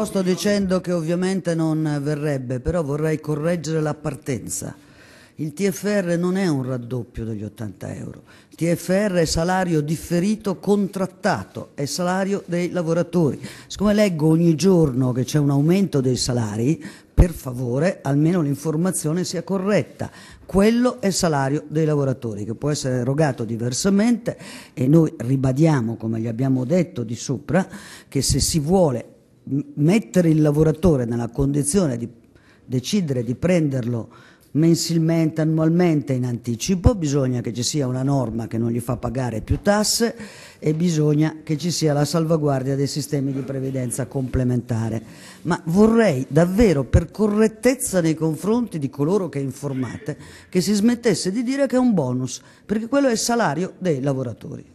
risposto dicendo che ovviamente non verrebbe, però vorrei correggere la partenza. Il TFR non è un raddoppio degli 80 euro, il TFR è salario differito contrattato, è salario dei lavoratori. Siccome leggo ogni giorno che c'è un aumento dei salari, per favore almeno l'informazione sia corretta. Quello è salario dei lavoratori che può essere erogato diversamente e noi ribadiamo, come gli abbiamo detto di sopra, che se si vuole mettere il lavoratore nella condizione di decidere di prenderlo mensilmente, annualmente in anticipo, bisogna che ci sia una norma che non gli fa pagare più tasse e bisogna che ci sia la salvaguardia dei sistemi di previdenza complementare. Ma vorrei davvero, per correttezza nei confronti di coloro che informate, che si smettesse di dire che è un bonus, perché quello è il salario dei lavoratori.